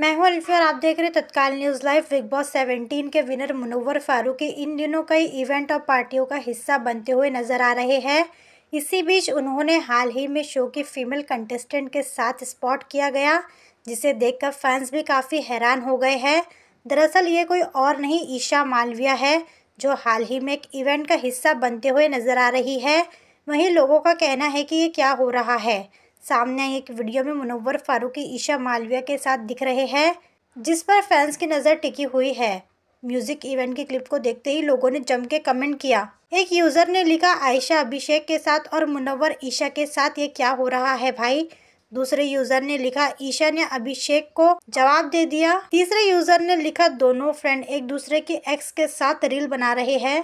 मैं हूं अल्फिया और आप देख रहे हैं Tatkal news live Bigg Boss seventeen के विनर मुनोवर फारूकी इन दिनों कई इवेंट और पार्टियों का हिस्सा बनते हुए नजर आ रहे हैं इसी बीच उन्होंने हाल ही में शो की फीमेल कंटेस्टेंट के साथ स्पॉट किया गया जिसे देखकर फैंस भी काफ़ी हैरान हो गए हैं दरअसल ये कोई और नहीं ईशा मालविया है जो हाल ही में एक इवेंट का हिस्सा बनते हुए नजर आ रही है वहीं लोगों का कहना है कि ये क्या हो रहा है सामने एक वीडियो में मुनवर फारूकी ईशा मालविया के साथ दिख रहे हैं जिस पर फैंस की नज़र टिकी हुई है म्यूजिक इवेंट की क्लिप को देखते ही लोगों ने जम के कमेंट किया एक यूज़र ने लिखा आयशा अभिषेक के साथ और मुनवर ईशा के साथ ये क्या हो रहा है भाई दूसरे यूजर ने लिखा ईशा ने अभिषेक को जवाब दे दिया तीसरे यूजर ने लिखा दोनों फ्रेंड एक दूसरे के एक्स के साथ रील बना रहे हैं